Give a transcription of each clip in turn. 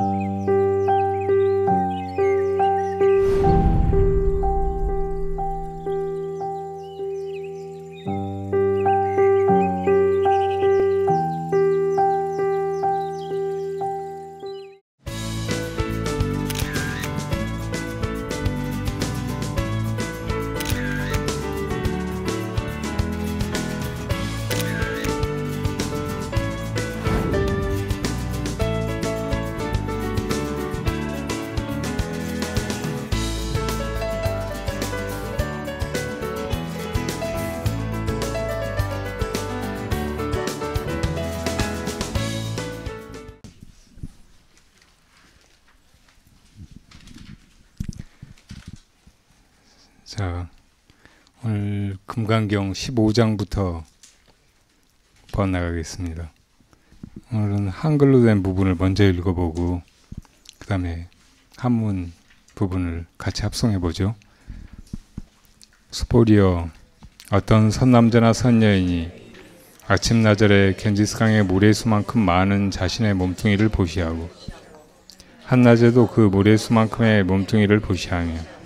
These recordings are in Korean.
Thank you. 요한계 15장부터 번나가겠습니다. 오늘은 한글로 된 부분을 먼저 읽어보고 그 다음에 한문 부분을 같이 합성해보죠. 스포리어 어떤 선남자나 선녀인이 아침나절에 겐지스강의 모래수만큼 많은 자신의 몸뚱이를 보시하고 한낮에도 그 모래수만큼의 몸뚱이를 보시하며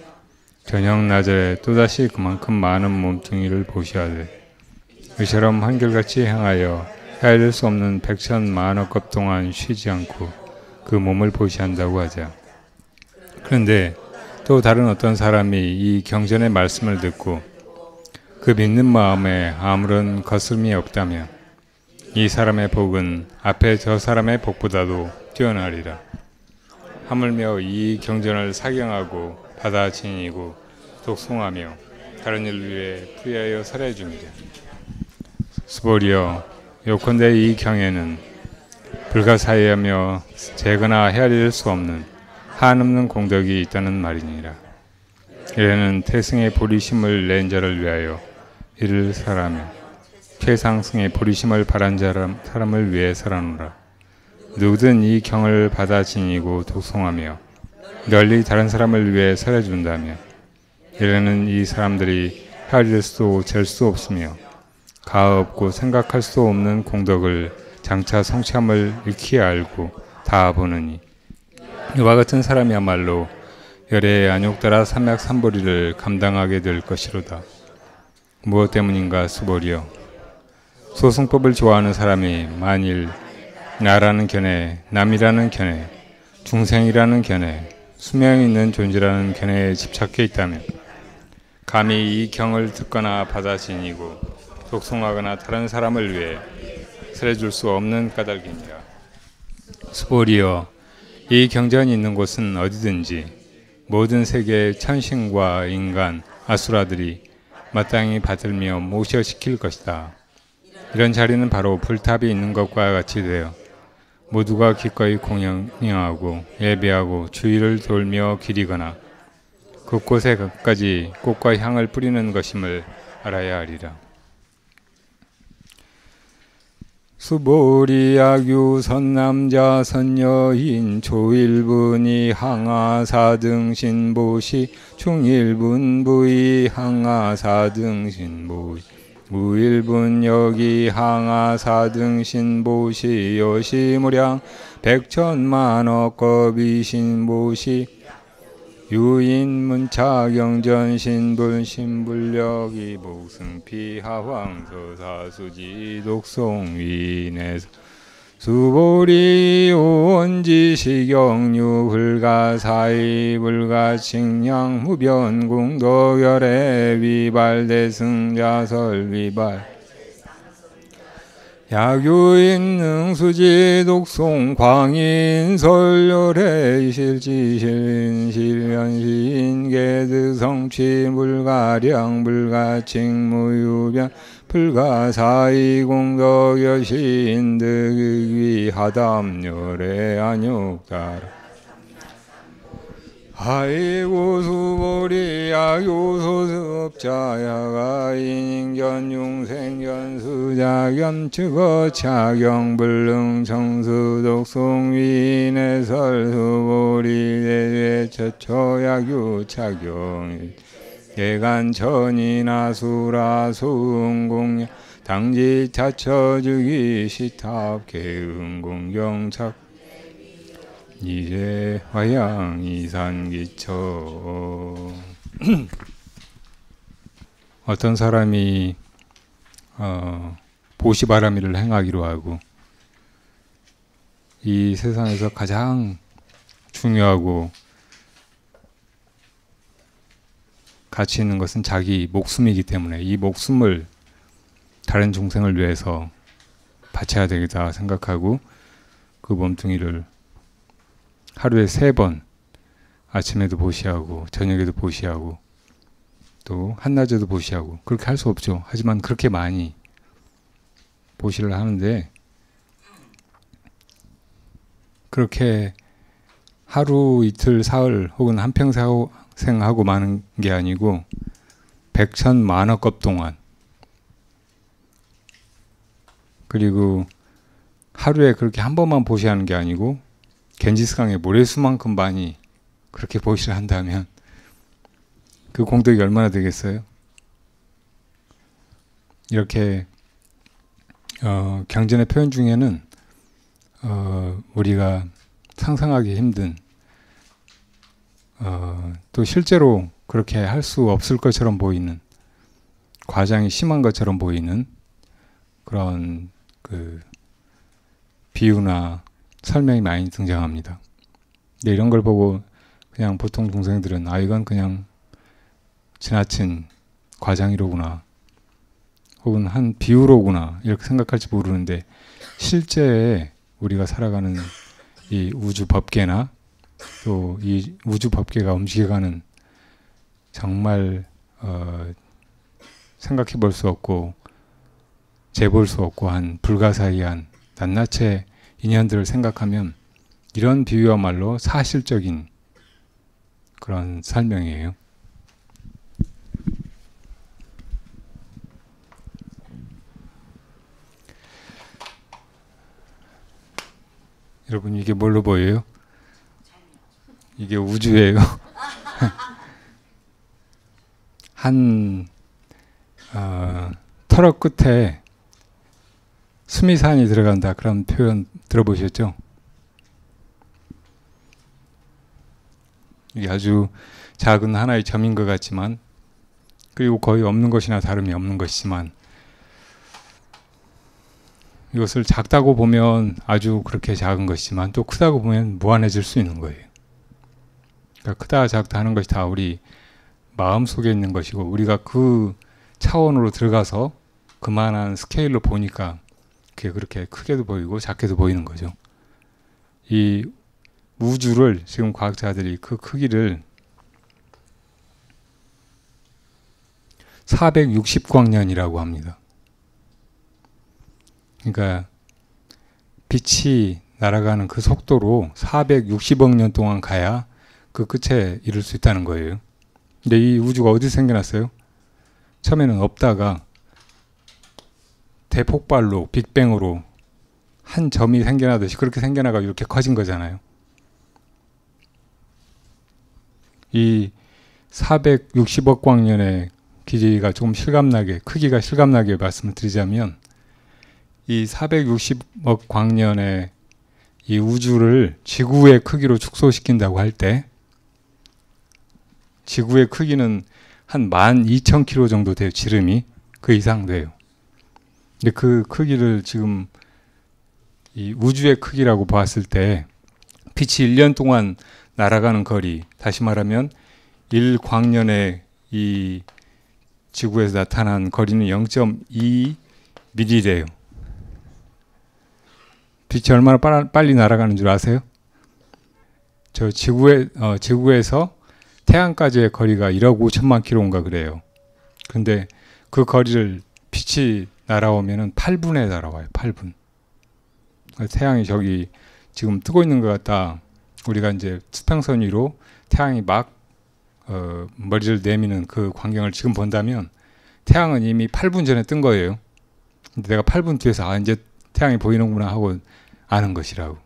저녁 낮에 또다시 그만큼 많은 몸뚱이를 보시하되 그처럼 한결같이 향하여 헤아릴 수 없는 백천 만억 급 동안 쉬지 않고 그 몸을 보시한다고 하자. 그런데 또 다른 어떤 사람이 이 경전의 말씀을 듣고 그 믿는 마음에 아무런 거스름이 없다면 이 사람의 복은 앞에 저 사람의 복보다도 뛰어나리라. 하물며 이 경전을 사경하고 바다 지니고 독송하며 다른 일을 위해 부여하여 살해 중이라. 수보리여 요컨대 이 경에는 불가사의하며 재거나 헤아릴 수 없는 한없는 공덕이 있다는 말이니라. 이래는 태승의 보리심을 낸 자를 위하여 이를 사람며 최상승의 보리심을 바란 사람, 사람을 위해 살아노라. 누구든 이 경을 받아 지니고 독송하며 널리 다른 사람을 위해 살해준다면 이래는 이 사람들이 헤아릴 수도 잴수 없으며 가없고 생각할 수 없는 공덕을 장차 성취함을 익히 알고 다 보느니 이와 같은 사람이야말로 열애의 안욕 따라 삼맥 삼보리를 감당하게 될 것이로다. 무엇 때문인가 수보리여 소승법을 좋아하는 사람이 만일 나라는 견해, 남이라는 견해, 중생이라는 견해, 수명 있는 존재라는 견해에 집착해 있다면 감히 이 경을 듣거나 받아 지니고 독송하거나 다른 사람을 위해 설해줄 수 없는 까닭입니다. 수리여이 경전이 있는 곳은 어디든지 모든 세계의 천신과 인간, 아수라들이 마땅히 받들며 모셔시킬 것이다. 이런 자리는 바로 불탑이 있는 것과 같이 되어 모두가 기꺼이 공양하고 예배하고 주위를 돌며 기리거나 곳곳에 까지 꽃과 향을 뿌리는 것임을 알아야 하리라. 수보리약유 선남자 선녀인 조일분이 항아사등신보시 중일분부이 항아사등신보시 무일분 여기 항하사 등신보시 여시무량 백천만억겁이신보시 유인문차경전신분신불력이 복승피하황서사수지 독송위내서 수보리 온지 식용유 불가사의 불가칭량 무변궁도 결애 위발 대승자설 위발 약유인 능수지 독송 광인 설열의 실지실인 실현시인 계드 성취 불가량 불가칭 무유변 불가사의공덕여신 득위하담요래 안욕따라 하이고수보리야 요소섭자야가 인인견용생견수자겸측어차경불능청수독송위내설수보리 대제처초약유착용 대간천이나 수라 수응공야 당지 자처주기 시탑계 응공경착 이제 화양 이산기처 어떤 사람이 어, 보시바람이를 행하기로 하고 이 세상에서 가장 중요하고 가치 있는 것은 자기 목숨이기 때문에 이 목숨을 다른 중생을 위해서 바쳐야 되겠다 생각하고 그 몸뚱이를 하루에 세 번 아침에도 보시하고 저녁에도 보시하고 또 한낮에도 보시하고 그렇게 할 수 없죠. 하지만 그렇게 많이 보시를 하는데 그렇게 하루 이틀 사흘 혹은 한평생 생하고 마는 게 아니고 백천 만화급 동안 그리고 하루에 그렇게 한 번만 보시하는 게 아니고 겐지스강의 모래수만큼 많이 그렇게 보시를 한다면 그 공덕이 얼마나 되겠어요? 이렇게 어, 경전의 표현 중에는 어, 우리가 상상하기 힘든 어, 또 실제로 그렇게 할 수 없을 것처럼 보이는 과장이 심한 것처럼 보이는 그런 그 비유나 설명이 많이 등장합니다. 근데 이런 걸 보고 그냥 보통 동생들은 아 이건 그냥 지나친 과장이로구나 혹은 한 비유로구나 이렇게 생각할지 모르는데 실제 우리가 살아가는 이 우주 법계나 또이 우주 법계가 움직여가는 정말 어, 생각해 볼 수 없고 재볼 수 없고 한 불가사의한 낱낱의 인연들을 생각하면 이런 비유와말로 사실적인 그런 설명이에요. 여러분 이게 뭘로 보여요? 이게 우주예요. 한 어, 털어 끝에 수미산이 들어간다 그런 표현 들어보셨죠? 이게 아주 작은 하나의 점인 것 같지만 그리고 거의 없는 것이나 다름이 없는 것이지만 이것을 작다고 보면 아주 그렇게 작은 것이지만 또 크다고 보면 무한해질 수 있는 거예요. 그러니까 크다 작다 하는 것이 다 우리 마음 속에 있는 것이고 우리가 그 차원으로 들어가서 그만한 스케일로 보니까 그게 그렇게 크게도 보이고 작게도 보이는 거죠. 이 우주를 지금 과학자들이 그 크기를 460광년이라고 합니다. 그러니까 빛이 날아가는 그 속도로 460억 년 동안 가야 그 끝에 이룰 수 있다는 거예요. 근데 이 우주가 어디 생겨났어요? 처음에는 없다가 대폭발로 빅뱅으로 한 점이 생겨나듯이 그렇게 생겨나가 이렇게 커진 거잖아요. 이 460억 광년의 길이가 조금 실감나게 크기가 실감나게 말씀을 드리자면 이 460억 광년의 이 우주를 지구의 크기로 축소시킨다고 할때 지구의 크기는 한 12,000km 정도 돼요. 지름이 그 이상 돼요. 근데 그 크기를 지금 이 우주의 크기라고 봤을 때 빛이 1년 동안 날아가는 거리, 다시 말하면 1광년의 이 지구에서 나타난 거리는 0.2mm래요. 빛이 얼마나 빨리 날아가는 줄 아세요? 저 지구에 어, 지구에서 태양까지의 거리가 1억 5천만 킬로인가 그래요. 근데 그 거리를 빛이 날아오면은 8분에 날아와요. 8분. 그러니까 태양이 저기 지금 뜨고 있는 것 같다. 우리가 이제 수평선 위로 태양이 막 어, 머리를 내미는 그 광경을 지금 본다면 태양은 이미 8분 전에 뜬 거예요. 근데 내가 8분 뒤에서 아 이제 태양이 보이는구나 하고 아는 것이라고.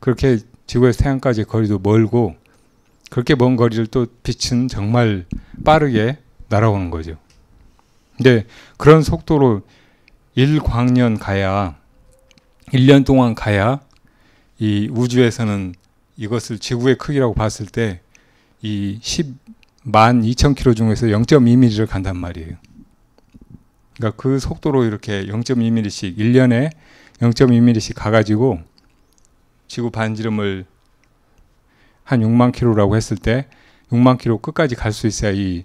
그렇게 지구에서 태양까지 거리도 멀고 그렇게 먼 거리를 또 빛은 정말 빠르게 날아오는 거죠. 근데 그런 속도로 1광년 가야 1년 동안 가야 이 우주에서는 이것을 지구의 크기라고 봤을 때 이 10만 2천 킬로 중에서 0.2mm를 간단 말이에요. 그러니까 그 속도로 이렇게 0.2mm씩 1년에 0.2mm씩 가가지고 지구 반지름을 한 6만 킬로라고 했을 때 6만 킬로 끝까지 갈 수 있어야 이,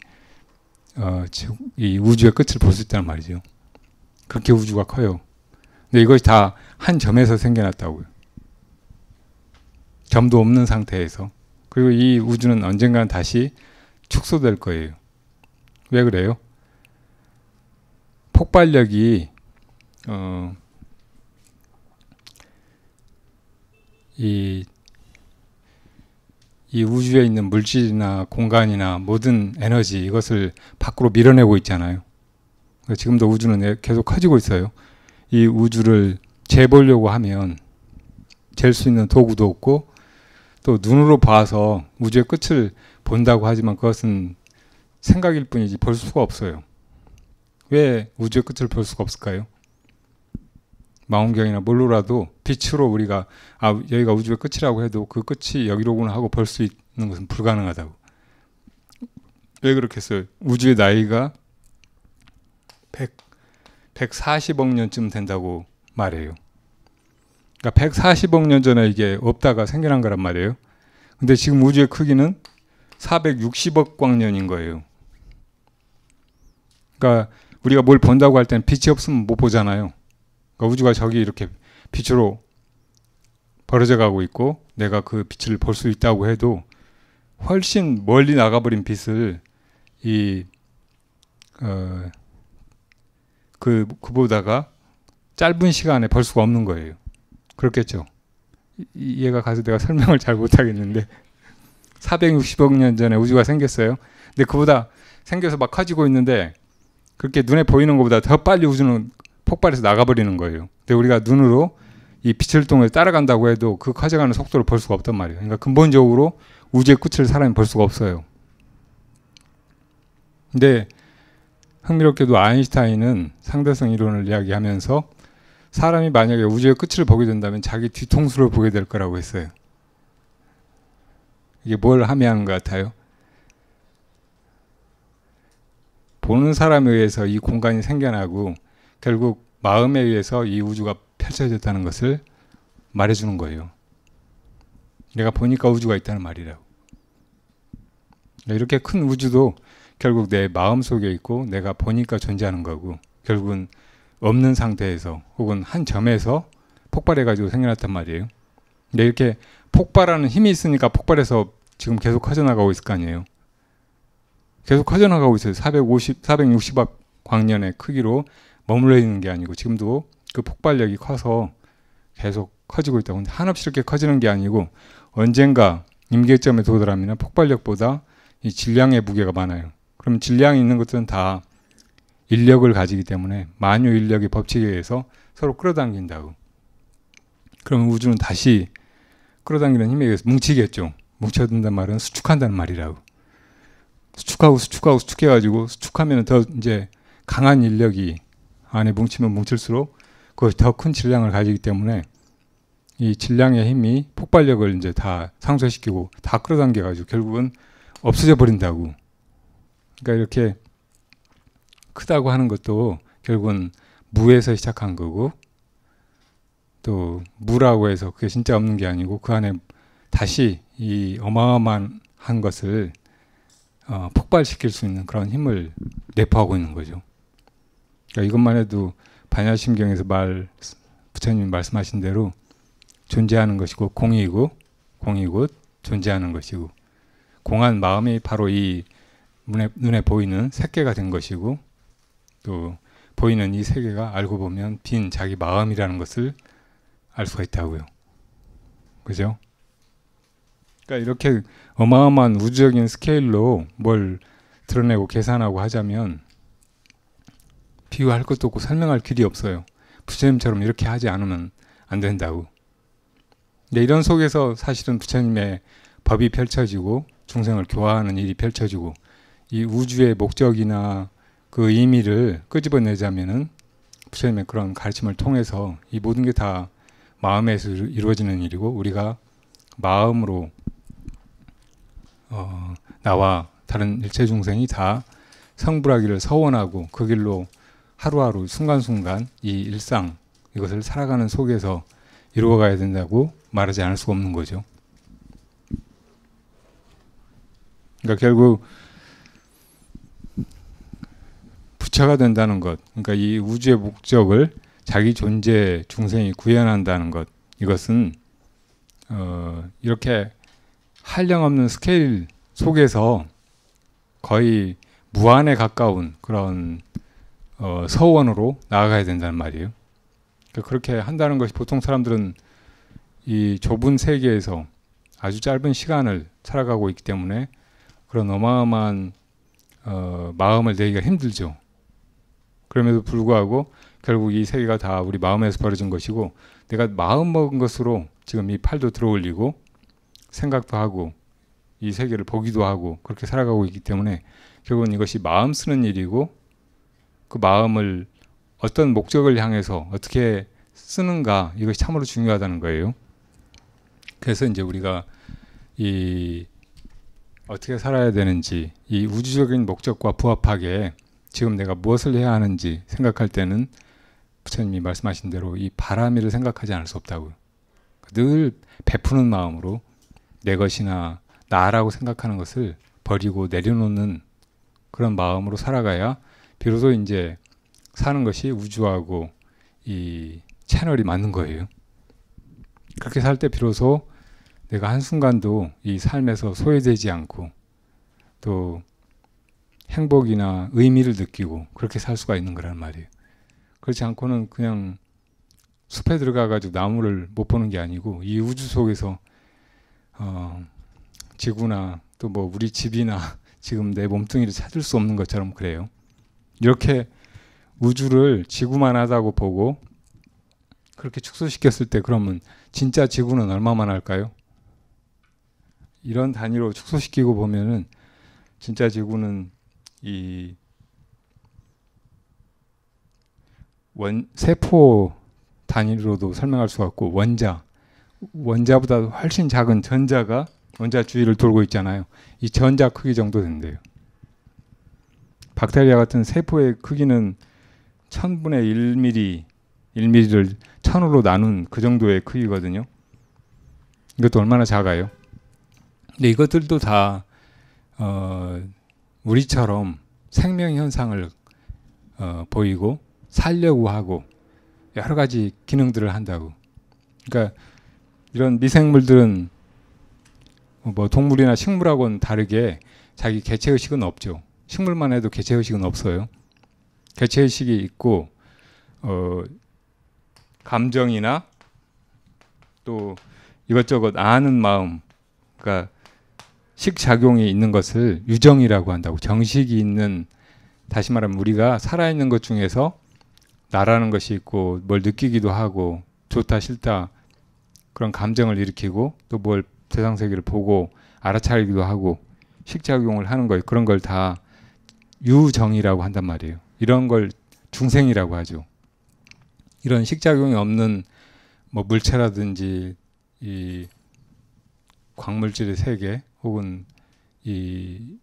어, 이 우주의 끝을 볼 수 있다는 말이죠. 그렇게 우주가 커요. 근데 이것이 다 한 점에서 생겨났다고요. 점도 없는 상태에서. 그리고 이 우주는 언젠간 다시 축소될 거예요. 왜 그래요? 폭발력이 어, 이이 우주에 있는 물질이나 공간이나 모든 에너지 이것을 밖으로 밀어내고 있잖아요. 지금도 우주는 계속 커지고 있어요. 이 우주를 재보려고 하면 잴 수 있는 도구도 없고 또 눈으로 봐서 우주의 끝을 본다고 하지만 그것은 생각일 뿐이지 볼 수가 없어요. 왜 우주의 끝을 볼 수가 없을까요? 망원경이나 뭘로라도 빛으로 우리가 아 여기가 우주의 끝이라고 해도 그 끝이 여기로구나 하고 볼 수 있는 것은 불가능하다고. 왜 그렇게 했어요? 우주의 나이가 100, 140억 년쯤 된다고 말해요. 그러니까 140억 년 전에 이게 없다가 생겨난 거란 말이에요. 근데 지금 우주의 크기는 460억 광년인 거예요. 그러니까 우리가 뭘 본다고 할 때는 빛이 없으면 못 보잖아요. 그러니까 우주가 저기 이렇게 빛으로 벌어져 가고 있고 내가 그 빛을 볼 수 있다고 해도 훨씬 멀리 나가버린 빛을 이 어, 그, 그보다가 짧은 시간에 볼 수가 없는 거예요. 그렇겠죠. 이해가 가서 내가 설명을 잘 못하겠는데 460억 년 전에 우주가 생겼어요. 근데 그보다 생겨서 막 커지고 있는데 그렇게 눈에 보이는 것보다 더 빨리 우주는 폭발해서 나가버리는 거예요. 근데 우리가 눈으로 이 빛을 통해 따라간다고 해도 그 커져가는 속도를 볼 수가 없단 말이에요. 그러니까 근본적으로 우주의 끝을 사람이 볼 수가 없어요. 근데 흥미롭게도 아인슈타인은 상대성 이론을 이야기하면서 사람이 만약에 우주의 끝을 보게 된다면 자기 뒤통수를 보게 될 거라고 했어요. 이게 뭘 함의하는 것 같아요? 보는 사람에 의해서 이 공간이 생겨나고 결국 마음에 의해서 이 우주가 펼쳐졌다는 것을 말해주는 거예요. 내가 보니까 우주가 있다는 말이라고. 이렇게 큰 우주도 결국 내 마음 속에 있고 내가 보니까 존재하는 거고 결국은 없는 상태에서 혹은 한 점에서 폭발해가지고 생겨났단 말이에요. 근데 이렇게 폭발하는 힘이 있으니까 폭발해서 지금 계속 커져나가고 있을 거 아니에요. 계속 커져나가고 있어요. 450, 460억 광년의 크기로 머물러 있는 게 아니고 지금도 그 폭발력이 커서 계속 커지고 있다고 근데 한없이 이렇게 커지는 게 아니고 언젠가 임계점에 도달하면 폭발력보다 이 질량의 무게가 많아요. 그럼 질량이 있는 것들은 다 인력을 가지기 때문에 만유 인력의 법칙에 의해서 서로 끌어당긴다고. 그러면 우주는 다시 끌어당기는 힘에 의해서 뭉치겠죠. 뭉쳐든단 말은 수축한다는 말이라고. 수축하고 수축하고 수축해가지고 수축하면 더 이제 강한 인력이 안에 뭉치면 뭉칠수록 그것이더큰 질량을 가지기 때문에 이 질량의 힘이 폭발력을 이제 다 상쇄시키고 다 끌어당겨 가지고 결국은 없어져 버린다고. 그러니까 이렇게 크다고 하는 것도 결국은 무에서 시작한 거고 또 무라고 해서 그게 진짜 없는 게 아니고 그 안에 다시 이 어마어마한 것을 어, 폭발시킬 수 있는 그런 힘을 내포하고 있는 거죠. 그러니까 이것만 해도 반야심경에서 말 부처님 말씀하신 대로 존재하는 것이고 공이고 공이고 존재하는 것이고 공한 마음이 바로 이 눈에, 눈에 보이는 색계가 된 것이고 또 보이는 이 세계가 알고 보면 빈 자기 마음이라는 것을 알 수가 있다고요. 그죠? 그러니까 이렇게 어마어마한 우주적인 스케일로 뭘 드러내고 계산하고 하자면 비유할 것도 없고 설명할 길이 없어요. 부처님처럼 이렇게 하지 않으면 안 된다고. 근데 이런 속에서 사실은 부처님의 법이 펼쳐지고 중생을 교화하는 일이 펼쳐지고 이 우주의 목적이나 그 의미를 끄집어내자면은 부처님의 그런 가르침을 통해서 이 모든 게 다 마음에서 이루어지는 일이고 우리가 마음으로 어, 나와 다른 일체 중생이 다 성불하기를 서원하고 그 길로 하루하루 순간순간 이 일상 이것을 살아가는 속에서 이루어가야 된다고 말하지 않을 수 없는 거죠. 그러니까 결국 부처가 된다는 것, 그러니까 이 우주의 목적을 자기 존재 중생이 구현한다는 것, 이것은 어, 이렇게 한량 없는 스케일 속에서 거의 무한에 가까운 그런 어, 서원으로 나아가야 된다는 말이에요. 그러니까 그렇게 한다는 것이 보통 사람들은 이 좁은 세계에서 아주 짧은 시간을 살아가고 있기 때문에 그런 어마어마한 어, 마음을 내기가 힘들죠. 그럼에도 불구하고 결국 이 세계가 다 우리 마음에서 벌어진 것이고 내가 마음 먹은 것으로 지금 이 팔도 들어올리고 생각도 하고 이 세계를 보기도 하고 그렇게 살아가고 있기 때문에 결국은 이것이 마음 쓰는 일이고 그 마음을 어떤 목적을 향해서 어떻게 쓰는가 이것이 참으로 중요하다는 거예요. 그래서 이제 우리가 이 어떻게 살아야 되는지 이 우주적인 목적과 부합하게 지금 내가 무엇을 해야 하는지 생각할 때는 부처님이 말씀하신 대로 이 바람이를 생각하지 않을 수없다고늘 베푸는 마음으로 내 것이나 나라고 생각하는 것을 버리고 내려놓는 그런 마음으로 살아가야 비로소 이제 사는 것이 우주하고 이 채널이 맞는 거예요. 그렇게 살 때 비로소 내가 한순간도 이 삶에서 소외되지 않고 또 행복이나 의미를 느끼고 그렇게 살 수가 있는 거란 말이에요. 그렇지 않고는 그냥 숲에 들어가가지고 나무를 못 보는 게 아니고 이 우주 속에서 어, 지구나 또 뭐 우리 집이나 지금 내 몸뚱이를 찾을 수 없는 것처럼 그래요. 이렇게 우주를 지구만 하다고 보고 그렇게 축소시켰을 때 그러면 진짜 지구는 얼마만 할까요? 이런 단위로 축소시키고 보면은 진짜 지구는 이 원, 세포 단위로도 설명할 수 없고 원자 원자보다 훨씬 작은 전자가 원자 주위를 돌고 있잖아요. 이 전자 크기 정도 된대요. 박테리아 같은 세포의 크기는 천분의 1mm, 1mm를 천으로 나눈 그 정도의 크기거든요. 이것도 얼마나 작아요. 근데 이것들도 다 어, 우리처럼 생명 현상을 어, 보이고 살려고 하고 여러 가지 기능들을 한다고. 그러니까 이런 미생물들은 뭐 동물이나 식물하고는 다르게 자기 개체 의식은 없죠. 식물만 해도 개체의식은 없어요. 개체의식이 있고 어, 감정이나 또 이것저것 아는 마음, 그러니까 식작용이 있는 것을 유정이라고 한다고 정식이 있는 다시 말하면 우리가 살아있는 것 중에서 나라는 것이 있고 뭘 느끼기도 하고 좋다 싫다 그런 감정을 일으키고 또 뭘 세상 세계를 보고 알아차리기도 하고 식작용을 하는 거예요. 그런 걸다 유정이라고 한단 말이에요. 이런 걸 중생이라고 하죠. 이런 식작용이 없는 뭐 물체라든지 이 광물질의 세계 혹은 이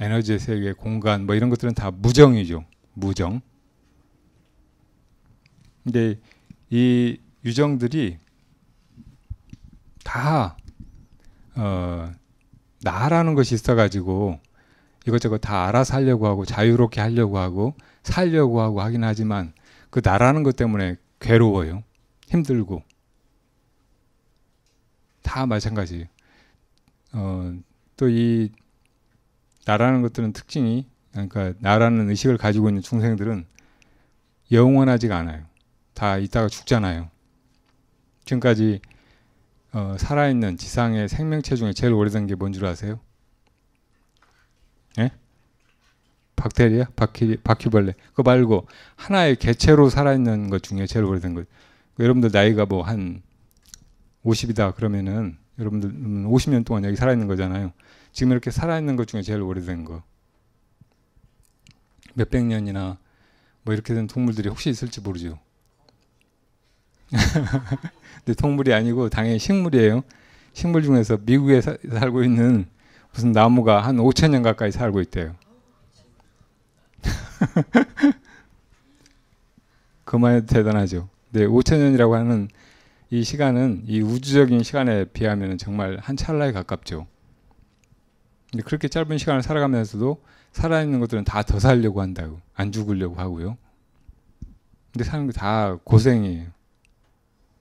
에너지의 세계, 공간 뭐 이런 것들은 다 무정이죠. 무정. 근데 이 유정들이 다 어, 나라는 것이 있어가지고 이것저것 다 알아서 하려고 하고 자유롭게 하려고 하고 살려고 하고 하긴 하지만 그 나라는 것 때문에 괴로워요. 힘들고. 다 마찬가지예요. 어, 또 이 나라는 것들은 특징이 그러니까 나라는 의식을 가지고 있는 중생들은 영원하지가 않아요. 다 있다가 죽잖아요. 지금까지 어, 살아있는 지상의 생명체 중에 제일 오래된 게 뭔 줄 아세요? 예? 박테리아, 바퀴, 바퀴벌레 그거 말고 하나의 개체로 살아있는 것 중에 제일 오래된 것. 여러분들 나이가 뭐 한 50이다 그러면은 여러분들 50년 음, 동안 여기 살아있는 거잖아요. 지금 이렇게 살아있는 것 중에 제일 오래된 거. 몇 백 년이나 뭐 이렇게 된 동물들이 혹시 있을지 모르죠. 근데 동물이 아니고 당연히 식물이에요. 식물 중에서 미국에 사, 살고 있는 무슨 나무가 한 5천 년 가까이 살고 있대요. 그만 해도 대단하죠. 네, 5천 년이라고 하는 이 시간은 이 우주적인 시간에 비하면 정말 한 찰나에 가깝죠. 근데 그렇게 짧은 시간을 살아가면서도 살아있는 것들은 다 더 살려고 한다고 안 죽으려고 하고요. 근데 사는 게 다 고생이에요.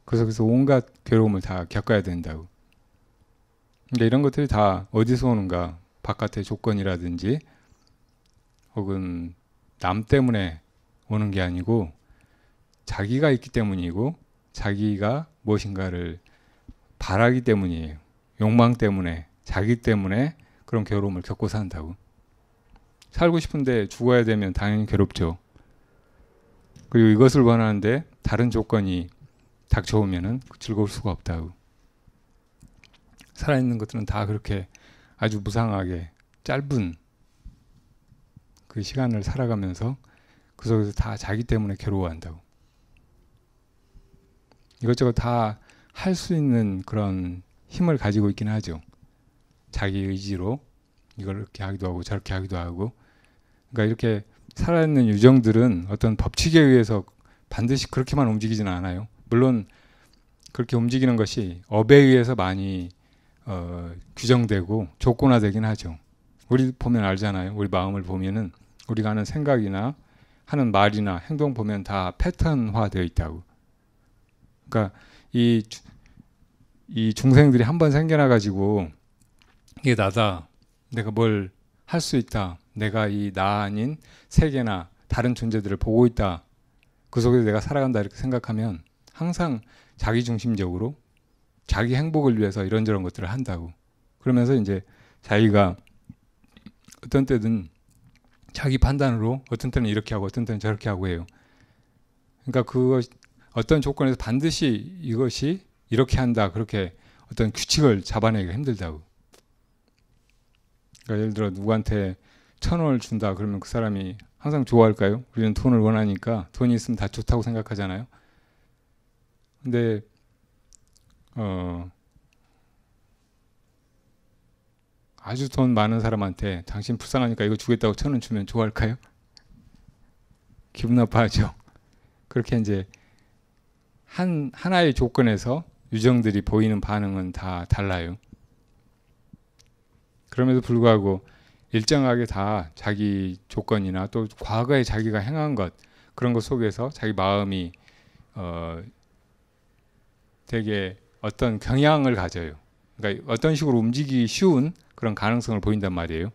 그래서 그래서 온갖 괴로움을 다 겪어야 된다고. 그러 이런 것들이 다 어디서 오는가? 바깥의 조건이라든지 혹은 남 때문에 오는 게 아니고 자기가 있기 때문이고 자기가 무엇인가를 바라기 때문이에요. 욕망 때문에 자기 때문에 그런 괴로움을 겪고 산다고. 살고 싶은데 죽어야 되면 당연히 괴롭죠. 그리고 이것을 원하는데 다른 조건이 닥쳐오면 즐거울 수가 없다고. 살아있는 것들은 다 그렇게 아주 무상하게 짧은 그 시간을 살아가면서 그 속에서 다 자기 때문에 괴로워한다고. 이것저것 다 할 수 있는 그런 힘을 가지고 있긴 하죠. 자기 의지로 이걸 이렇게 하기도 하고 저렇게 하기도 하고. 그러니까 이렇게 살아있는 유정들은 어떤 법칙에 의해서 반드시 그렇게만 움직이지는 않아요. 물론 그렇게 움직이는 것이 업에 의해서 많이 어, 규정되고 조건화되긴 하죠. 우리 보면 알잖아요. 우리 마음을 보면은 우리가 하는 생각이나 하는 말이나 행동 보면 다 패턴화되어 있다고. 그러니까 이, 이 중생들이 한 번 생겨나 가지고 이게 나다. 내가 뭘 할 수 있다. 내가 이 나 아닌 세계나 다른 존재들을 보고 있다. 그 속에서 내가 살아간다 이렇게 생각하면 항상 자기 중심적으로 자기 행복을 위해서 이런저런 것들을 한다고. 그러면서 이제 자기가 어떤 때든 자기 판단으로 어떤 때는 이렇게 하고 어떤 때는 저렇게 하고 해요. 그러니까 그 어떤 조건에서 반드시 이것이 이렇게 한다 그렇게 어떤 규칙을 잡아내기가 힘들다고. 그러니까 예를 들어 누구한테 천 원을 준다 그러면 그 사람이 항상 좋아할까요? 우리는 돈을 원하니까 돈이 있으면 다 좋다고 생각하잖아요. 근데 어, 아주 돈 많은 사람한테 당신 불쌍하니까 이거 주겠다고 천 원 주면 좋아할까요? 기분 나빠하죠. 그렇게 이제 한 하나의 조건에서 유정들이 보이는 반응은 다 달라요. 그럼에도 불구하고 일정하게 다 자기 조건이나 또 과거에 자기가 행한 것 그런 것 속에서 자기 마음이 어 되게 어떤 경향을 가져요. 그러니까 어떤 식으로 움직이기 쉬운 그런 가능성을 보인단 말이에요.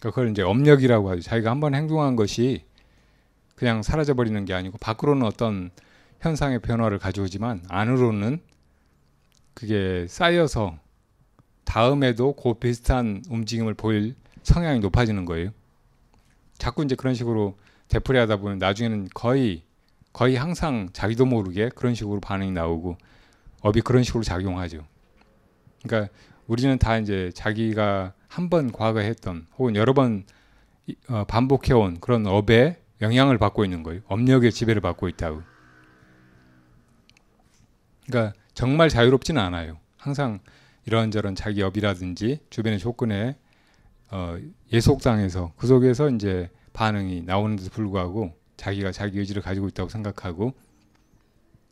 그러니까 그걸 이제 업력이라고 하죠. 자기가 한 번 행동한 것이 그냥 사라져 버리는 게 아니고 밖으로는 어떤 현상의 변화를 가져오지만 안으로는 그게 쌓여서 다음에도 그 비슷한 움직임을 보일 성향이 높아지는 거예요. 자꾸 이제 그런 식으로 되풀이하다 보면 나중에는 거의 거의 항상 자기도 모르게 그런 식으로 반응이 나오고 업이 그런 식으로 작용하죠. 그러니까 우리는 다 이제 자기가 한 번 과거에 했던 혹은 여러 번 어, 반복해온 그런 업에 영향을 받고 있는 거예요. 업력의 지배를 받고 있다고. 그러니까 정말 자유롭지는 않아요. 항상 이런저런 자기 업이라든지 주변의 조건에 어, 예속당해서 그 속에서 이제 반응이 나오는데도 불구하고 자기가 자기 의지를 가지고 있다고 생각하고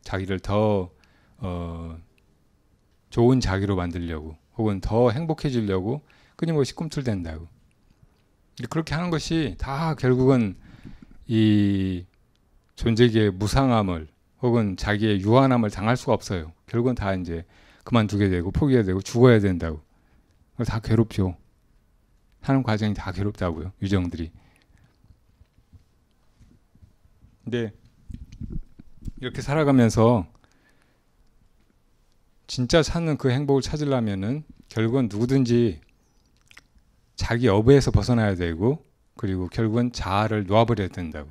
자기를 더 어, 좋은 자기로 만들려고 혹은 더 행복해지려고 끊임없이 꿈틀댄다고 그렇게 하는 것이 다 결국은 이 존재의 무상함을 혹은 자기의 유한함을 당할 수가 없어요. 결국은 다 이제 그만두게 되고 포기해야 되고 죽어야 된다고. 다 괴롭죠. 하는 과정이 다 괴롭다고요. 유정들이. 근데 네. 이렇게 살아가면서 진짜 사는그 행복을 찾으려면은 결국은 누구든지 자기 어부에서 벗어나야 되고 그리고 결국은 자아를 놓아버려야 된다고.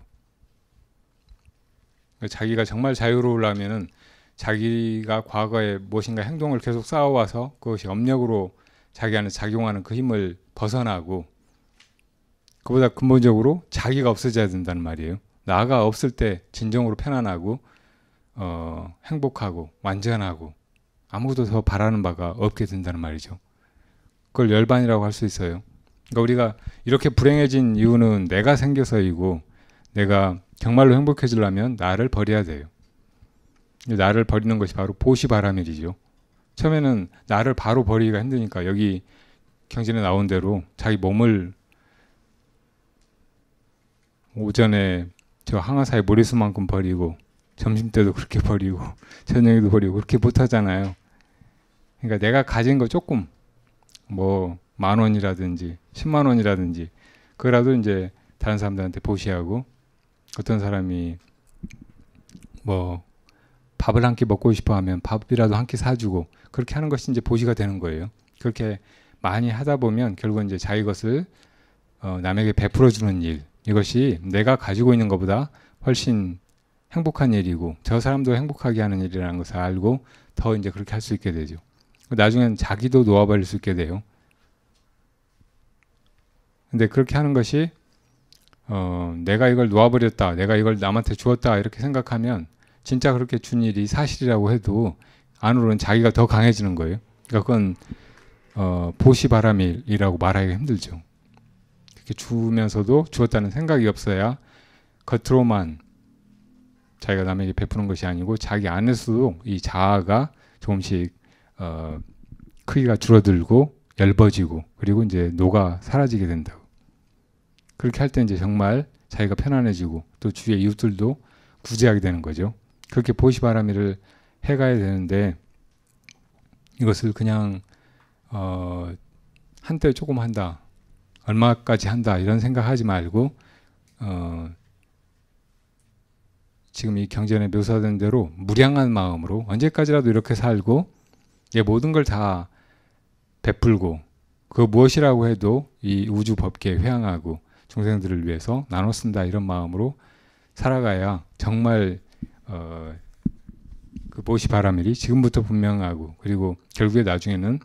그러니까 자기가 정말 자유로우려면은 자기가 과거에 무엇인가 행동을 계속 쌓아와서 그것이 업력으로 자기 안에 작용하는 그 힘을 벗어나고 그보다 근본적으로 자기가 없어져야 된다는 말이에요. 나가 없을 때 진정으로 편안하고 어, 행복하고 완전하고 아무도 더 바라는 바가 없게 된다는 말이죠. 그걸 열반이라고 할 수 있어요. 그러니까 우리가 이렇게 불행해진 이유는 내가 생겨서이고 내가 정말로 행복해지려면 나를 버려야 돼요. 나를 버리는 것이 바로 보시바라밀이죠. 처음에는 나를 바로 버리기가 힘드니까 여기 경전에 나온 대로 자기 몸을 오전에 저 항아사에 머리수만큼 버리고 점심 때도 그렇게 버리고 저녁에도 버리고 그렇게 못하잖아요. 그러니까 내가 가진 거 조금 뭐 만 원이라든지 십만 원이라든지 그라도 이제 다른 사람들한테 보시하고 어떤 사람이 뭐 밥을 한 끼 먹고 싶어 하면 밥이라도 한 끼 사주고 그렇게 하는 것이 이제 보시가 되는 거예요. 그렇게 많이 하다 보면 결국은 이제 자기 것을 어 남에게 베풀어 주는 일 이것이 내가 가지고 있는 것보다 훨씬 행복한 일이고 저 사람도 행복하게 하는 일이라는 것을 알고 더 이제 그렇게 할 수 있게 되죠. 나중엔 자기도 놓아버릴 수 있게 돼요. 근데 그렇게 하는 것이 어, 내가 이걸 놓아버렸다, 내가 이걸 남한테 주었다 이렇게 생각하면 진짜 그렇게 준 일이 사실이라고 해도 안으로는 자기가 더 강해지는 거예요. 그러니까 그건 어, 보시 바람이라고 말하기 힘들죠. 주면서도 주었다는 생각이 없어야 겉으로만 자기가 남에게 베푸는 것이 아니고 자기 안에서도 이 자아가 조금씩 어, 크기가 줄어들고 얇아지고 그리고 이제 노가 사라지게 된다고. 그렇게 할 때 이제 정말 자기가 편안해지고 또 주위의 이웃들도 구제하게 되는 거죠. 그렇게 보시바람이를 해가야 되는데 이것을 그냥 어, 한때 조금 한다 얼마까지 한다 이런 생각하지 말고 어, 지금 이 경전에 묘사된 대로 무량한 마음으로 언제까지라도 이렇게 살고 내 예, 모든 걸 다 베풀고 그 무엇이라고 해도 이 우주 법계에 회항하고 중생들을 위해서 나눠 쓴다 이런 마음으로 살아가야 정말 어, 그보시 바람일이 지금부터 분명하고 그리고 결국에 나중에는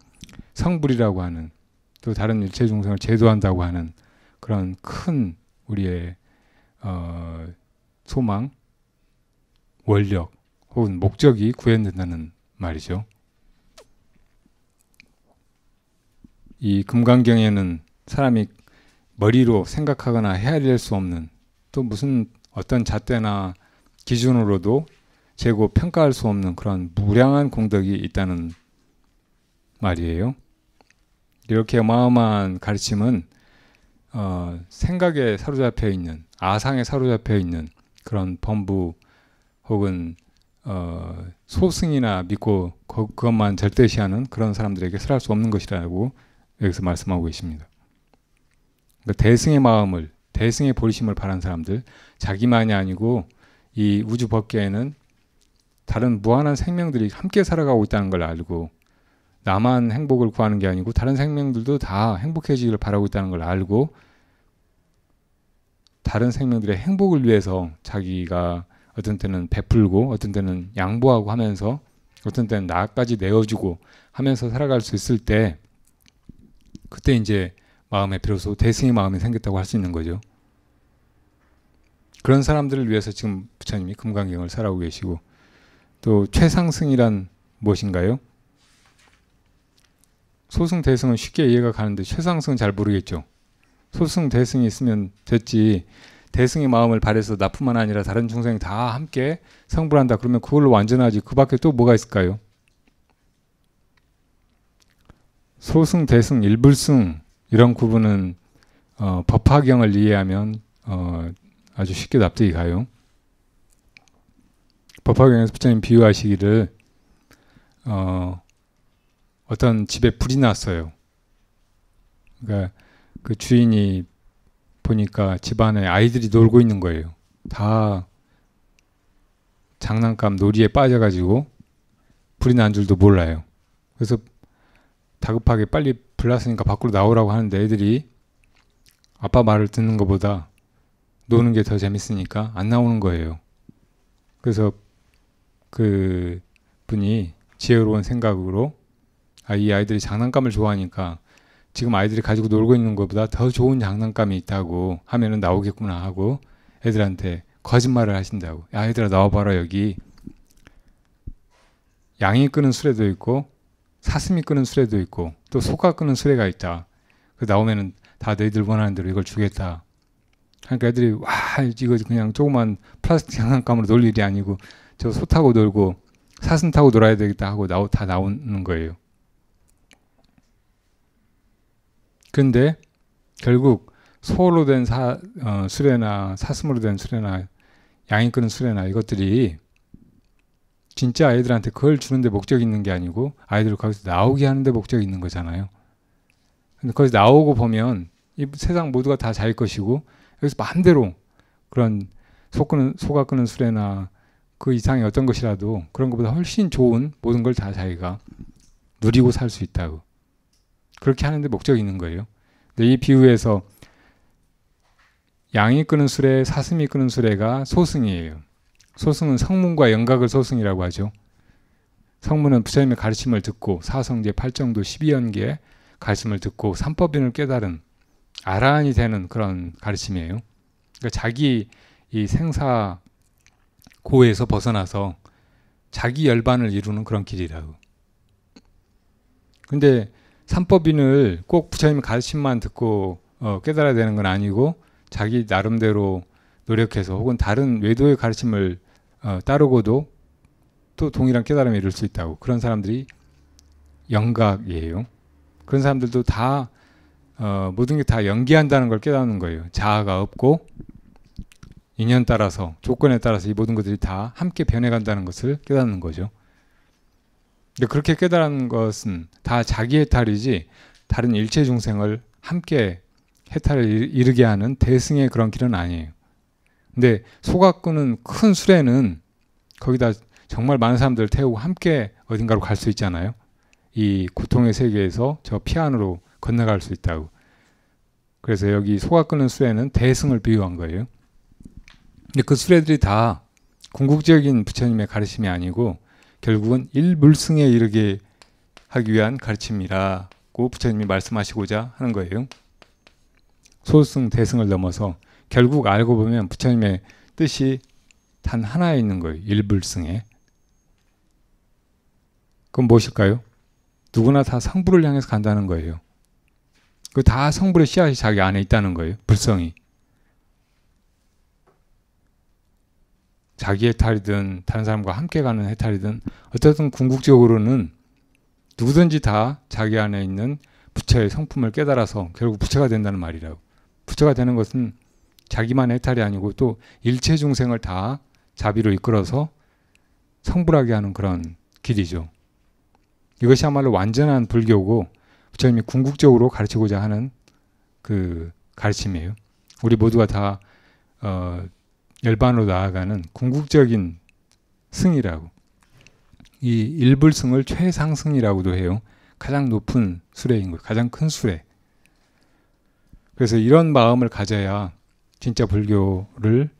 성불이라고 하는 또 다른 일체 중생을 제도한다고 하는 그런 큰 우리의 어, 소망, 원력 혹은 목적이 구현된다는 말이죠. 이 금강경에는 사람이 머리로 생각하거나 헤아릴 수 없는 또 무슨 어떤 잣대나 기준으로도 재고 평가할 수 없는 그런 무량한 공덕이 있다는 말이에요. 이렇게 어마어마한 가르침은 어, 생각에 사로잡혀 있는 아상에 사로잡혀 있는 그런 범부 혹은 어, 소승이나 믿고 그, 것만 절대시하는 그런 사람들에게 설할 수 없는 것이라고 여기서 말씀하고 계십니다. 그 대승의 마음을 대승의 보리심을 바란 사람들 자기만이 아니고 이 우주 법계에는 다른 무한한 생명들이 함께 살아가고 있다는 걸 알고 나만 행복을 구하는 게 아니고 다른 생명들도 다 행복해지기를 바라고 있다는 걸 알고 다른 생명들의 행복을 위해서 자기가 어떤 때는 베풀고 어떤 때는 양보하고 하면서 어떤 때는 나까지 내어주고 하면서 살아갈 수 있을 때 그때 이제 마음에 비로소 대승의 마음이 생겼다고 할 수 있는 거죠. 그런 사람들을 위해서 지금 부처님이 금강경을 살아오고 계시고 또 최상승이란 무엇인가요? 소승 대승은 쉽게 이해가 가는데 최상승은 잘 모르겠죠. 소승 대승이 있으면 됐지. 대승의 마음을 발해서 나뿐만 아니라 다른 중생이 다 함께 성불한다. 그러면 그걸로 완전하지. 그 밖에 또 뭐가 있을까요? 소승, 대승, 일불승 이런 구분은 어, 법화경을 이해하면 어, 아주 쉽게 납득이 가요. 법화경에서 부처님 비유하시기를 어, 어떤 집에 불이 났어요. 그러니까 그 주인이 보니까 집안에 아이들이 놀고 있는 거예요. 다 장난감 놀이에 빠져가지고 불이 난 줄도 몰라요. 그래서 다급하게 빨리 불났으니까 밖으로 나오라고 하는데 애들이 아빠 말을 듣는 것보다 노는 게 더 재밌으니까 안 나오는 거예요. 그래서 그 분이 지혜로운 생각으로 아, 이 아이들이 장난감을 좋아하니까 지금 아이들이 가지고 놀고 있는 것보다 더 좋은 장난감이 있다고 하면은 나오겠구나 하고 애들한테 거짓말을 하신다고 아이들아 나와봐라 여기 양이 끄는 수레도 있고 사슴이 끄는 수레도 있고 또 소가 끄는 수레가 있다 그 나오면은 다 너희들 원하는 대로 이걸 주겠다 그러니까 애들이 와 이거 그냥 조그만 플라스틱 장난감으로 놀 일이 아니고 저 소 타고 놀고 사슴 타고 놀아야 되겠다 하고 나오, 다 나오는 거예요 근데 결국 소로 된 사, 어, 수레나 사슴으로 된 수레나 양이 끄는 수레나 이것들이 진짜 아이들한테 그걸 주는데 목적이 있는 게 아니고 아이들을 거기서 나오게 하는데 목적이 있는 거잖아요. 근데 거기서 나오고 보면 이 세상 모두가 다 자기 것이고 여기서 반대로 그런 속 끄는, 소가 끄는 수레나 그 이상의 어떤 것이라도 그런 것보다 훨씬 좋은 모든 걸 다 자기가 누리고 살 수 있다고. 그렇게 하는데 목적이 있는 거예요. 근데 이 비유에서 양이 끄는 수레, 사슴이 끄는 수레가 소승이에요. 소승은 성문과 영각을 소승이라고 하죠. 성문은 부처님의 가르침을 듣고 사성제 팔정도 12연계 가르침을 듣고 삼법인을 깨달은 아라한이 되는 그런 가르침이에요. 그러니까 자기 이 생사 고에서 벗어나서 자기 열반을 이루는 그런 길이라고. 근데 산법인을 꼭 부처님 가르침만 듣고 어, 깨달아야 되는 건 아니고 자기 나름대로 노력해서 혹은 다른 외도의 가르침을 어, 따르고도 또 동일한 깨달음을 이룰 수 있다고 그런 사람들이 영각이에요. 그런 사람들도 다 어, 모든 게 다 연기한다는 걸 깨닫는 거예요. 자아가 없고 인연 따라서 조건에 따라서 이 모든 것들이 다 함께 변해간다는 것을 깨닫는 거죠. 근데 그렇게 깨달은 것은 다 자기 해탈이지 다른 일체 중생을 함께 해탈을 이르게 하는 대승의 그런 길은 아니에요. 근데 소가 끄는 큰 수레는 거기다 정말 많은 사람들을 태우고 함께 어딘가로 갈 수 있잖아요. 이 고통의 세계에서 저 피안으로 건너갈 수 있다고. 그래서 여기 소가 끄는 수레는 대승을 비유한 거예요. 근데 그 수레들이 다 궁극적인 부처님의 가르침이 아니고 결국은 일불승에 이르게 하기 위한 가르침이라고 부처님이 말씀하시고자 하는 거예요. 소승 대승을 넘어서 결국 알고 보면 부처님의 뜻이 단 하나에 있는 거예요. 일불승에. 그건 무엇일까요? 누구나 다성불을 향해서 간다는 거예요. 그 다 성불의 씨앗이 자기 안에 있다는 거예요. 불성이. 자기 해탈이든 다른 사람과 함께 가는 해탈이든 어쨌든 궁극적으로는 누구든지 다 자기 안에 있는 부처의 성품을 깨달아서 결국 부처가 된다는 말이라고. 부처가 되는 것은 자기만 해탈이 아니고 또 일체 중생을 다 자비로 이끌어서 성불하게 하는 그런 길이죠. 이것이야말로 완전한 불교고 부처님이 궁극적으로 가르치고자 하는 그 가르침이에요. 우리 모두가 다 어, 열반으로 나아가는 궁극적인 승이라고 이 일불승을 최상승이라고도 해요. 가장 높은 수레인 거예요. 가장 큰 수레. 그래서 이런 마음을 가져야 진짜 불교를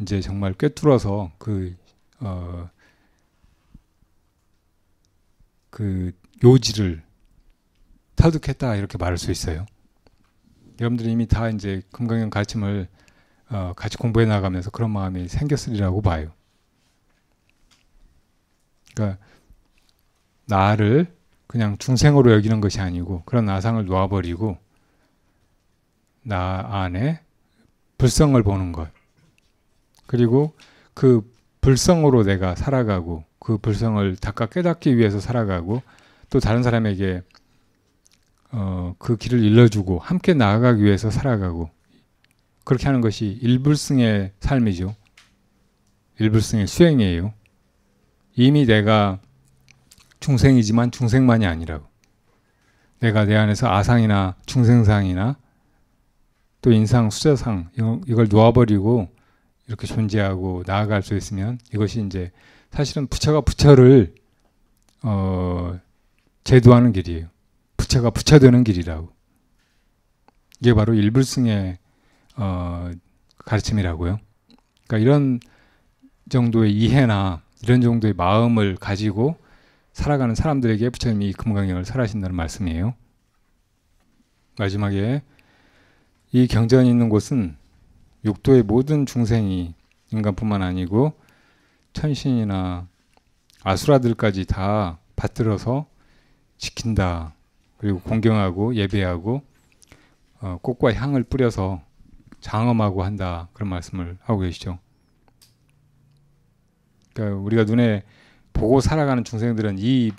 이제 정말 꿰뚫어서 그, 어, 그 요지를 타득했다 이렇게 말할 수 있어요. 여러분들이 이미 다 이제 금강경 가르침을 어, 같이 공부해 나가면서 그런 마음이 생겼으리라고 봐요. 그러니까 나를 그냥 중생으로 여기는 것이 아니고 그런 나상을 놓아버리고 나 안에 불성을 보는 것 그리고 그 불성으로 내가 살아가고 그 불성을 닦아 깨닫기 위해서 살아가고 또 다른 사람에게 어, 그 길을 일러주고 함께 나아가기 위해서 살아가고 그렇게 하는 것이 일불승의 삶이죠. 일불승의 수행이에요. 이미 내가 중생이지만 중생만이 아니라고. 내가 내 안에서 아상이나 중생상이나 또 인상, 수자상 이걸 놓아버리고 이렇게 존재하고 나아갈 수 있으면 이것이 이제 사실은 부처가 부처를 어, 제도하는 길이에요. 부처가 부처되는 길이라고. 이게 바로 일불승의 어, 가르침이라고요. 그러니까 이런 정도의 이해나 이런 정도의 마음을 가지고 살아가는 사람들에게 부처님이 금강경을 설하신다는 말씀이에요. 마지막에 이 경전이 있는 곳은 육도의 모든 중생이 인간뿐만 아니고 천신이나 아수라들까지 다 받들어서 지킨다. 그리고 공경하고 예배하고 어, 꽃과 향을 뿌려서 장엄하고 한다 그런 말씀을 하고 계시죠. 그러니까 우리가 눈에 보고 살아가는 중생들은 이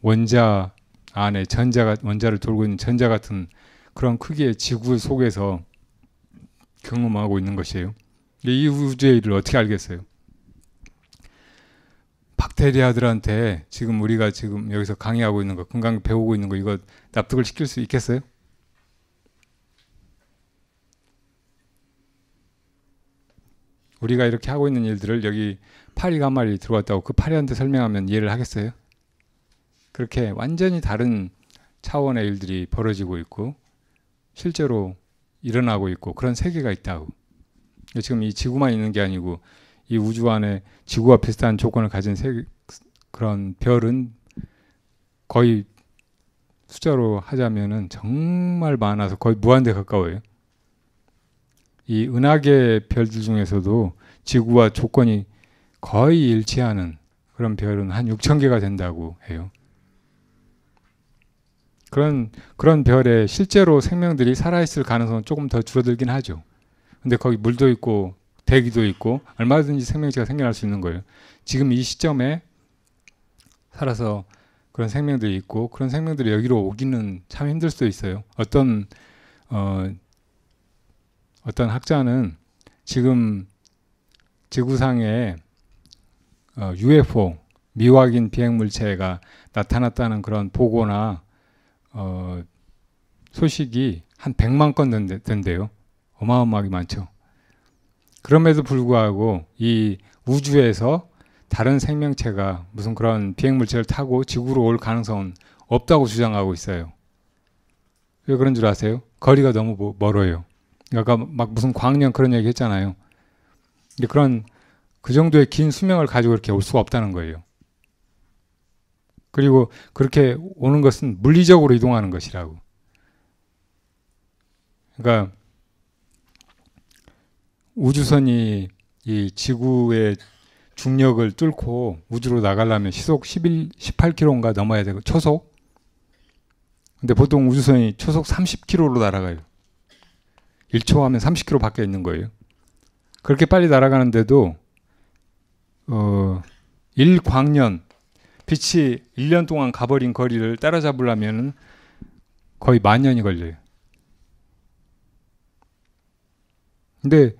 원자 안에 전자가 원자를 돌고 있는 전자 같은 그런 크기의 지구 속에서 경험하고 있는 것이에요. 이 우주의 일을 어떻게 알겠어요? 박테리아들한테 지금 우리가 지금 여기서 강의하고 있는 거, 건강 배우고 있는 거 이거 납득을 시킬 수 있겠어요? 우리가 이렇게 하고 있는 일들을 여기 파리가 한 마리 들어왔다고 그 파리한테 설명하면 이해를 하겠어요? 그렇게 완전히 다른 차원의 일들이 벌어지고 있고 실제로 일어나고 있고 그런 세계가 있다고. 지금 이 지구만 있는 게 아니고 이 우주 안에 지구와 비슷한 조건을 가진 세, 그런 별은 거의 숫자로 하자면 정말 많아서 거의 무한대 가까워요. 이 은하계 별들 중에서도 지구와 조건이 거의 일치하는 그런 별은 한 6천 개가 된다고 해요. 그런 그런 별에 실제로 생명들이 살아 있을 가능성은 조금 더 줄어들긴 하죠. 근데 거기 물도 있고 대기도 있고 얼마든지 생명체가 생겨날 수 있는 거예요. 지금 이 시점에 살아서 그런 생명들이 있고 그런 생명들이 여기로 오기는 참 힘들 수도 있어요. 어떤 어, 어떤 학자는 지금 지구상에 어, UFO 미확인 비행 물체가 나타났다는 그런 보고나 어, 소식이 한 100만 건 된대요. 어마어마하게 많죠. 그럼에도 불구하고 이 우주에서 다른 생명체가 무슨 그런 비행 물체를 타고 지구로 올 가능성은 없다고 주장하고 있어요. 왜 그런 줄 아세요? 거리가 너무 멀어요. 그러니까 막 무슨 광년 그런 얘기 했잖아요. 근데 그런 그 정도의 긴 수명을 가지고 이렇게 올 수가 없다는 거예요. 그리고 그렇게 오는 것은 물리적으로 이동하는 것이라고. 그러니까 우주선이 이 지구의 중력을 뚫고 우주로 나가려면 시속 11, 18km인가 넘어야 되고 초속. 근데 보통 우주선이 초속 30km로 날아가요. 1초 하면 30km 밖에 있는 거예요. 그렇게 빨리 날아가는데도 어 1광년 빛이 1년 동안 가버린 거리를 따라잡으려면 거의 만 년이 걸려요. 근데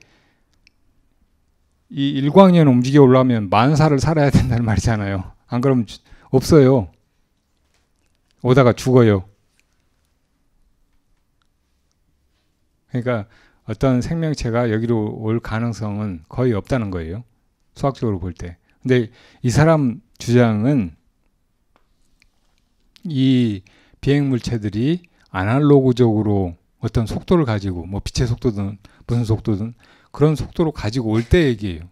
이1광년 움직여 올라오면 만사를 살아야 된다는 말이잖아요. 안 그러면 없어요. 오다가 죽어요. 그러니까 어떤 생명체가 여기로 올 가능성은 거의 없다는 거예요. 수학적으로 볼 때. 근데 이 사람 주장은 이 비행 물체들이 아날로그적으로 어떤 속도를 가지고 뭐 빛의 속도든 무슨 속도든 그런 속도로 가지고 올 때 얘기예요.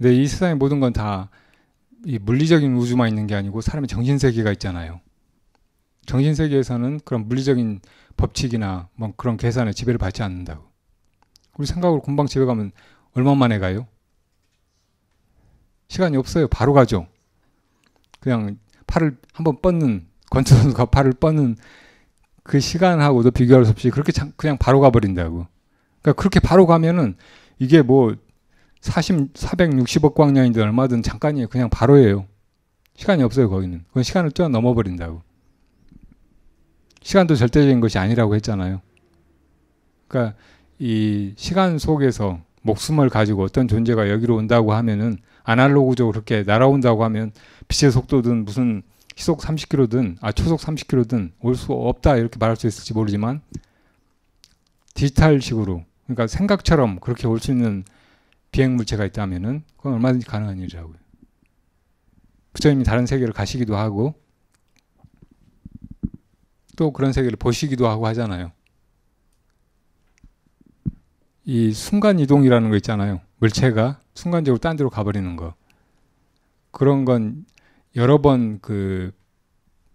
근데 이 세상의 모든 건 다 이 물리적인 우주만 있는 게 아니고 사람의 정신 세계가 있잖아요. 정신 세계에서는 그런 물리적인 법칙이나 뭐 그런 계산에 지배를 받지 않는다고. 우리 생각으로 금방 집에 가면 얼마 만에 가요? 시간이 없어요. 바로 가죠. 그냥 팔을 한번 뻗는 권투 선수가 팔을 뻗는 그 시간하고도 비교할 수 없이 그렇게 그냥 바로 가버린다고. 그러니까 그렇게 바로 가면은 이게 뭐 40, 460억 광년인데 얼마든 잠깐이에요. 그냥 바로예요. 시간이 없어요, 거기는. 그건 시간을 뛰어넘어 버린다고. 시간도 절대적인 것이 아니라고 했잖아요. 그러니까 이 시간 속에서 목숨을 가지고 어떤 존재가 여기로 온다고 하면은 아날로그적으로 그렇게 날아온다고 하면 빛의 속도든 무슨 시속 30km든 아 초속 30km든 올 수 없다 이렇게 말할 수 있을지 모르지만 디지털식으로 그러니까 생각처럼 그렇게 올 수 있는 비행 물체가 있다면은 그건 얼마든지 가능한 일이라고요. 부처님이 다른 세계를 가시기도 하고 또 그런 세계를 보시기도 하고 하잖아요. 이 순간 이동이라는 거 있잖아요. 물체가 순간적으로 딴 데로 가버리는 거. 그런 건 여러 번그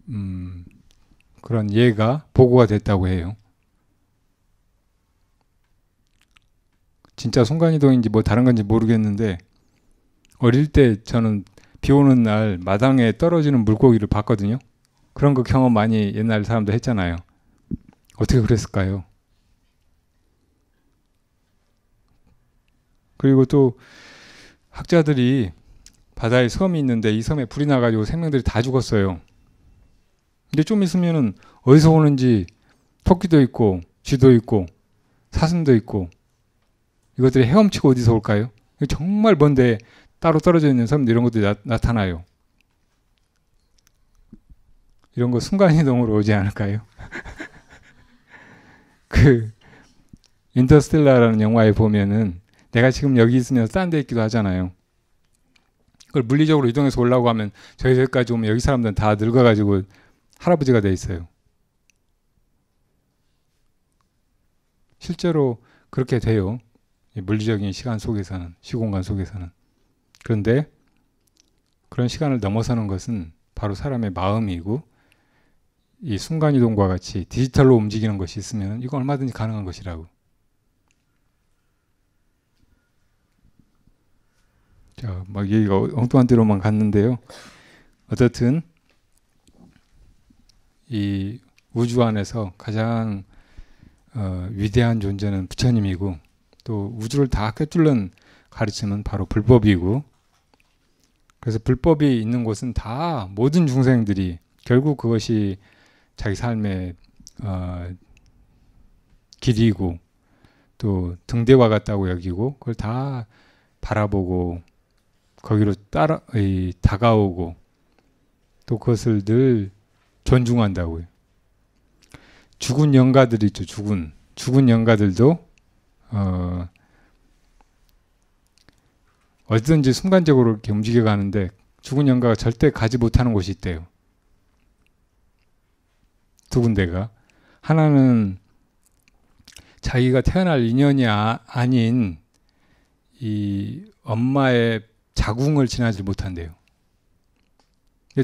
음, 그런 예가 보고가 됐다고 해요. 진짜 순간이동인지 뭐 다른 건지 모르겠는데 어릴 때 저는 비 오는 날 마당에 떨어지는 물고기를 봤거든요. 그런 거 경험 많이 옛날 사람도 했잖아요. 어떻게 그랬을까요? 그리고 또 학자들이 바다에 섬이 있는데 이 섬에 불이 나가지고 생명들이 다 죽었어요. 근데 좀 있으면은 어디서 오는지 토끼도 있고 쥐도 있고 사슴도 있고 이것들이 헤엄치고 어디서 올까요? 정말 먼데 따로 떨어져 있는 섬 이런 것들이 나, 타나요 이런 거 순간이동으로 오지 않을까요? 그 인터스텔라라는 영화에 보면은 내가 지금 여기 있으면 딴데 있기도 하잖아요. 그걸 물리적으로 이동해서 올라고 하면 저희 여까지 오면 여기 사람들은 다 늙어가지고 할아버지가 돼 있어요. 실제로 그렇게 돼요. 물리적인 시간 속에서는 시공간 속에서는 그런데 그런 시간을 넘어서는 것은 바로 사람의 마음이고 이 순간이동과 같이 디지털로 움직이는 것이 있으면 이건 얼마든지 가능한 것이라고. 자, 막 얘기가 엉뚱한 데로만 갔는데요. 어쨌든 이 우주 안에서 가장 어, 위대한 존재는 부처님이고 또 우주를 다 꿰뚫는 가르침은 바로 불법이고 그래서 불법이 있는 곳은 다 모든 중생들이 결국 그것이 자기 삶의 어, 길이고 또 등대와 같다고 여기고 그걸 다 바라보고 거기로 따라 이, 다가오고 또 그것을 늘 존중한다고요. 죽은 영가들 있죠. 죽은 죽은 영가들도 어, 어디든지 순간적으로 이렇게 움직여 가는데 죽은 영가가 절대 가지 못하는 곳이 있대요. 두 군데가 하나는 자기가 태어날 인연이 아, 아닌 이 엄마의 자궁을 지나지 못한대요.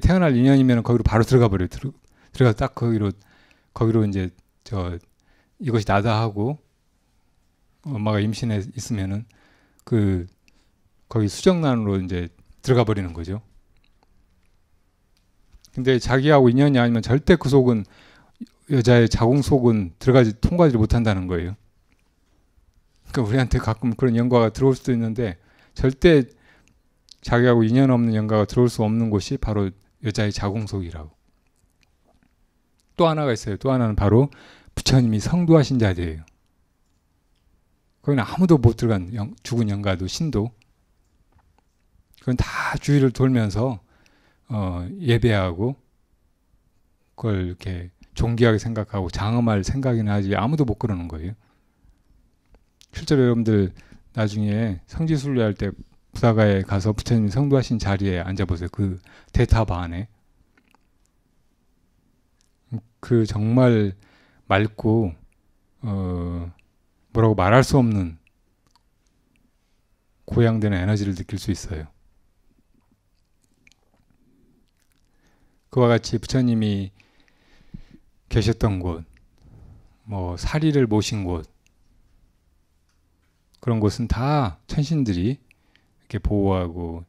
태어날 인연이면 거기로 바로 들어가 버려요. 들어, 들어가 딱 거기로 거기로 이제 저 이것이 나다 하고 엄마가 임신해 있으면은 그 거기 수정란으로 이제 들어가 버리는 거죠. 근데 자기하고 인연이 아니면 절대 그 속은 여자의 자궁 속은 들어가지 통과하지 못한다는 거예요. 그러니까 우리한테 가끔 그런 영과가 들어올 수도 있는데 절대 자기하고 인연 없는 영과가 들어올 수 없는 곳이 바로 여자의 자궁 속이라고. 또 하나가 있어요. 또 하나는 바로 부처님이 성도하신 자리예요. 거기는 아무도 못 들어간 영, 죽은 영가도 신도. 그건 다 주위를 돌면서 어, 예배하고 그걸 이렇게 존귀하게 생각하고 장엄할 생각이나 하지 아무도 못 그러는 거예요. 실제로 여러분들 나중에 성지순례할 때 부사가에 가서 부처님 성도하신 자리에 앉아보세요. 그 대탑 안에 그 정말 맑고 어 뭐라고 말할 수 없는 고양되는 에너지를 느낄 수 있어요. 그와 같이 부처님이 계셨던 곳, 뭐 사리를 모신 곳 그런 곳은 다 천신들이 이렇게 보호하고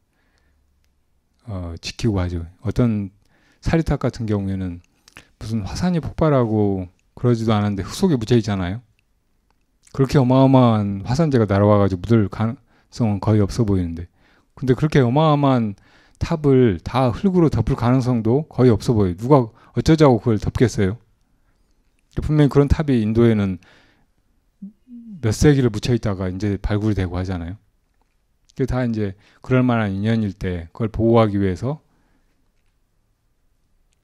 어, 지키고 하죠. 어떤 사리탑 같은 경우에는 무슨 화산이 폭발하고 그러지도 않았는데 흙 속에 묻혀 있잖아요. 그렇게 어마어마한 화산재가 날아와가지고 묻을 가능성은 거의 없어 보이는데, 근데 그렇게 어마어마한 탑을 다 흙으로 덮을 가능성도 거의 없어 보여요. 누가 어쩌자고 그걸 덮겠어요? 분명히 그런 탑이 인도에는 몇 세기를 묻혀 있다가 이제 발굴이 되고 하잖아요. 그 다 이제 그럴 만한 인연일 때 그걸 보호하기 위해서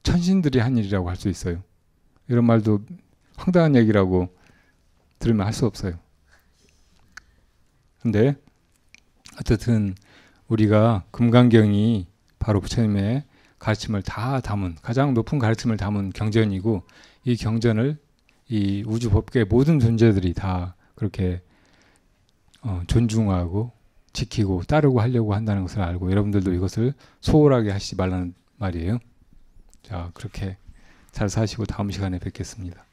천신들이 한 일이라고 할 수 있어요. 이런 말도 황당한 얘기라고 들으면 할 수 없어요. 근데 어쨌든 우리가 금강경이 바로 부처님의 가르침을 다 담은 가장 높은 가르침을 담은 경전이고 이 경전을 이 우주 법계 모든 존재들이 다 그렇게 어, 존중하고 지키고 따르고 하려고 한다는 것을 알고 여러분들도 이것을 소홀하게 하시지 말라는 말이에요. 자, 그렇게 잘 사시고 다음 시간에 뵙겠습니다.